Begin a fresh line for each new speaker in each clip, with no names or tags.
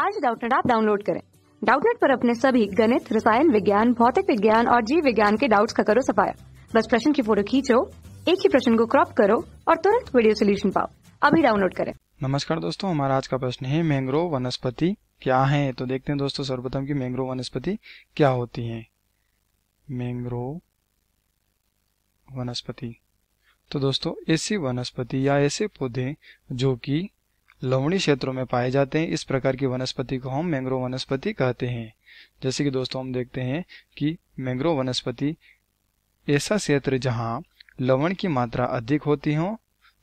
आज डाउटनेट आप डाउनलोड करें डाउटनेट पर अपने सभी गणित रसायन विज्ञान भौतिक विज्ञान और जीव विज्ञान के डाउट्स का करो सफाया बस प्रश्न की फोटो खींचो एक ही प्रश्न को क्रॉप करो और तुरंत वीडियो सोल्यूशन पाओ अभी डाउनलोड करें
नमस्कार दोस्तों हमारा आज का प्रश्न है मैंग्रोव वनस्पति क्या है तो देखते हैं दोस्तों सर्वप्रथम की मैंग्रोव वनस्पति क्या होती है मैंग्रोव वनस्पति तो दोस्तों ऐसी वनस्पति या ऐसे पौधे जो कि लवणी क्षेत्रों में पाए जाते हैं इस प्रकार की वनस्पति को हम मैंग्रोव वनस्पति कहते हैं जैसे कि दोस्तों हम देखते हैं कि मैंग्रोव वनस्पति ऐसा क्षेत्र जहाँ लवण की मात्रा अधिक होती हो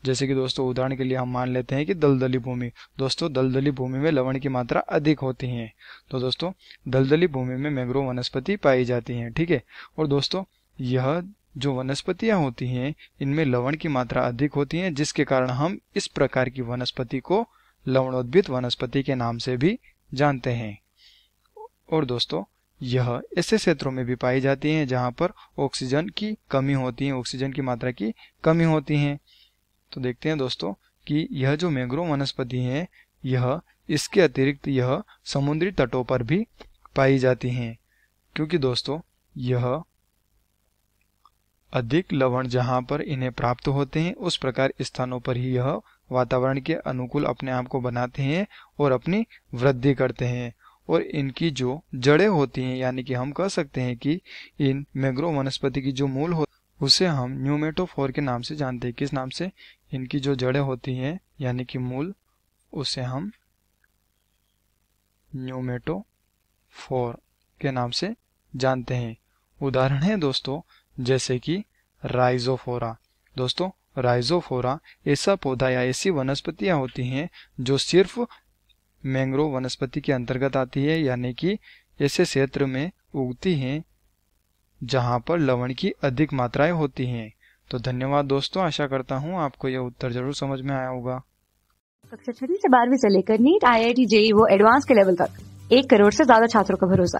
जैसे कि दोस्तों उदाहरण के लिए हम मान लेते हैं कि दलदली भूमि दोस्तों दलदली भूमि में लवण की मात्रा अधिक होती है तो दोस्तों दलदली भूमि में मैंग्रोव वनस्पति पाई जाती है ठीक है और दोस्तों यह जो वनस्पतियां होती हैं इनमें लवण की मात्रा अधिक होती है जिसके कारण हम इस प्रकार की वनस्पति को लवणोद्भित वनस्पति के नाम से भी जानते हैं और दोस्तों यह ऐसे क्षेत्रों में भी पाई जाती हैं जहां पर ऑक्सीजन की कमी होती है ऑक्सीजन की मात्रा की कमी होती है तो देखते हैं दोस्तों कि यह जो मैंग्रोव वनस्पति है यह इसके अतिरिक्त यह समुद्री तटों पर भी पाई जाती हैं क्योंकि दोस्तों यह अधिक लवण जहाँ पर इन्हें प्राप्त होते हैं उस प्रकार स्थानों पर ही यह वातावरण के अनुकूल अपने आप को बनाते हैं और अपनी वृद्धि करते हैं और इनकी जो जड़ें होती हैं यानी कि हम कह सकते हैं कि इन मैग्रो वनस्पति की जो मूल हो उसे हम न्यूमेटोफोर के नाम से जानते हैं किस नाम से इनकी जो जड़ें होती हैं यानी कि मूल उसे हम न्यूमेटोफोर के नाम से जानते हैं उदाहरण है दोस्तों जैसे कि राइजोफोरा दोस्तों राइजोफोरा ऐसा पौधा या ऐसी वनस्पतियां होती हैं जो सिर्फ मैंग्रोव वनस्पति के अंतर्गत आती है यानी कि ऐसे क्षेत्र में उगती हैं जहाँ पर लवण की अधिक मात्राएं होती हैं तो धन्यवाद दोस्तों आशा करता हूँ आपको यह उत्तर जरूर समझ में आया होगा
कक्षा छठी से बारहवीं से लेकर NEET I I T JEE वो एडवांस के लेवल तक एक करोड़ से ज्यादा छात्रों का भरोसा